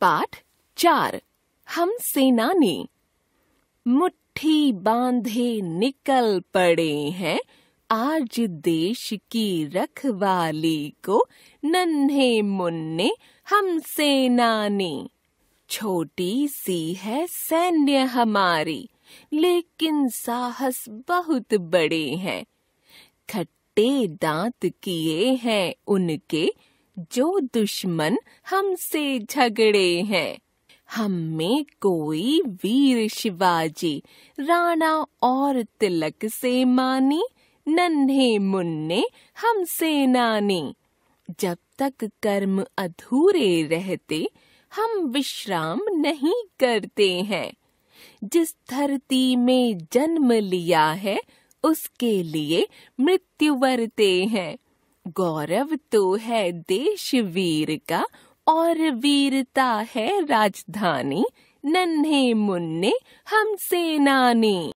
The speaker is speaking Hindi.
पाठ चार हम सेनानी मुट्ठी बांधे निकल पड़े हैं आज देश की रखवाली को नन्हे मुन्ने हम सेनानी छोटी सी है सैन्य हमारी लेकिन साहस बहुत बड़े हैं खट्टे दांत किए हैं उनके जो दुश्मन हमसे झगड़े हैं हम में कोई वीर शिवाजी राणा और तिलक से मानी नन्हे मुन्ने हम नानी जब तक कर्म अधूरे रहते हम विश्राम नहीं करते हैं जिस धरती में जन्म लिया है उसके लिए मृत्यु वरते हैं गौरव तो है देश वीर का और वीरता है राजधानी नन्हे मुन्ने हम सेनानी